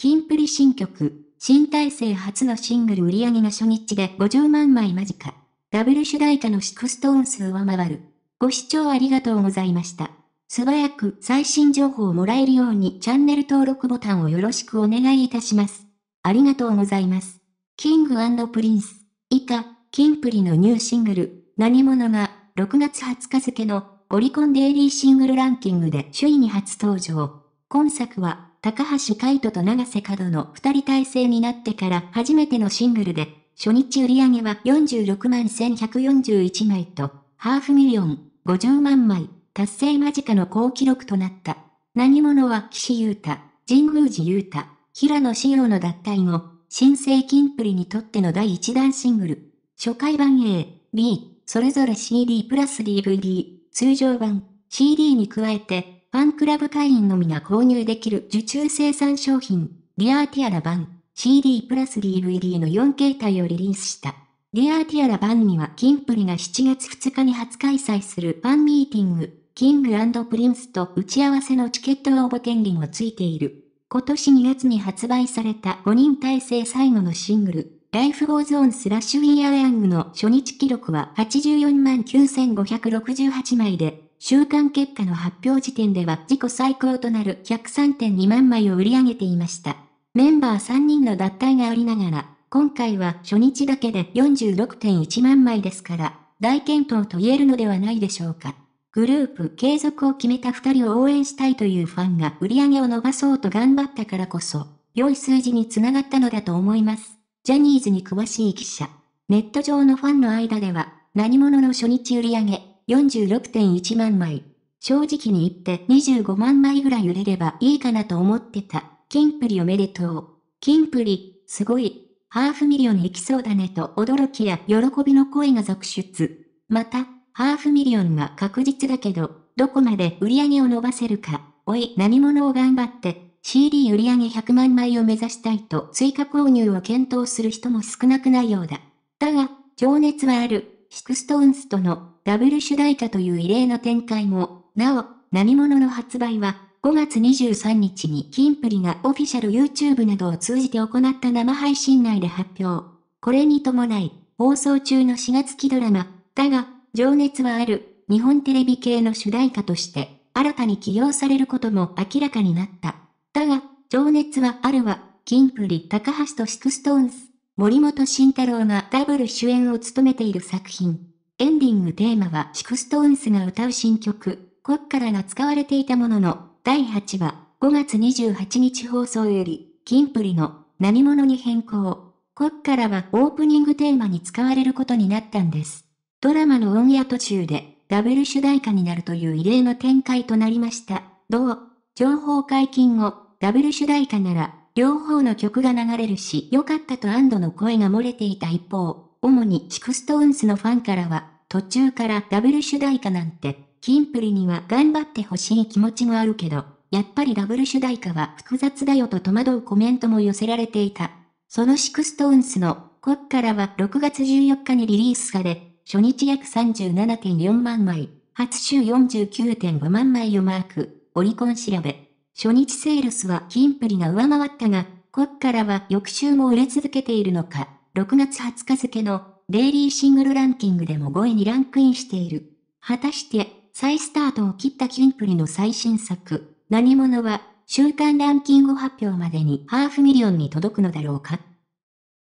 キンプリ新曲、新体制初のシングル売り上げが初日で50万枚間近。ダブル主題歌のシクストーン数を回る。ご視聴ありがとうございました。素早く最新情報をもらえるようにチャンネル登録ボタンをよろしくお願いいたします。ありがとうございます。キングプリンス、以下、キンプリのニューシングル、何者が、6月20日付のオリコンデイリーシングルランキングで首位に初登場。今作は、高橋海人と長瀬角の二人体制になってから初めてのシングルで、初日売上は46万1141枚と、ハーフミリオン、50万枚、達成間近の好記録となった。何者は岸優太、神宮寺優太、平野紫耀の脱退後、新生金プリにとっての第一弾シングル。初回版 A、B、それぞれ CD プラス DVD、通常版、CD に加えて、ファンクラブ会員のみが購入できる受注生産商品、リアーティアラ版 CD プラス DVD の4形態をリリースした。リアーティアラ版にはキンプリが7月2日に初開催するファンミーティング、キングプリンスと打ち合わせのチケット応募権利もついている。今年2月に発売された5人体制最後のシングル、Life Goes On スラッシュ We Are Young の初日記録は84万9568枚で、週間結果の発表時点では自己最高となる103.2万枚を売り上げていました。メンバー3人の脱退がありながら、今回は初日だけで46.1万枚ですから、大健闘と言えるのではないでしょうか。グループ継続を決めた2人を応援したいというファンが売り上げを伸ばそうと頑張ったからこそ、良い数字につながったのだと思います。ジャニーズに詳しい記者。ネット上のファンの間では、何者の初日売り上げ46.1万枚。正直に言って25万枚ぐらい売れればいいかなと思ってた。キンプリおめでとう。キンプリ、すごい。ハーフミリオンいきそうだねと驚きや喜びの声が続出。また、ハーフミリオンは確実だけど、どこまで売り上げを伸ばせるか。おい、何者を頑張って、CD 売り上げ100万枚を目指したいと追加購入を検討する人も少なくないようだ。だが、情熱はある、シクストーンスとのダブル主題歌という異例な展開も、なお、何者の発売は、5月23日にキンプリがオフィシャル YouTube などを通じて行った生配信内で発表。これに伴い、放送中の4月期ドラマ、だが、情熱はある、日本テレビ系の主題歌として、新たに起用されることも明らかになった。だが、情熱はあるは、キンプリ高橋とシクストーンズ、森本慎太郎がダブル主演を務めている作品。エンディングテーマはシクストーンスが歌う新曲、コッカラが使われていたものの、第8話、5月28日放送より、キンプリの何者に変更。コッカラはオープニングテーマに使われることになったんです。ドラマのオンエア途中で、ダブル主題歌になるという異例の展開となりました。同、情報解禁後、ダブル主題歌なら、両方の曲が流れるし、良かったと安堵の声が漏れていた一方、主にシクストーンスのファンからは、途中からダブル主題歌なんて、キンプリには頑張ってほしい気持ちもあるけど、やっぱりダブル主題歌は複雑だよと戸惑うコメントも寄せられていた。そのシクストーンスの、こっからは6月14日にリリースされ、初日約37.4万枚、初週49.5万枚をマーク、オリコン調べ。初日セールスはキンプリが上回ったが、こっからは翌週も売れ続けているのか。6月20日付のデイリーシングルランキングでも5位にランクインしている。果たして、再スタートを切ったキンプリの最新作、何者は、週間ランキング発表までにハーフミリオンに届くのだろうか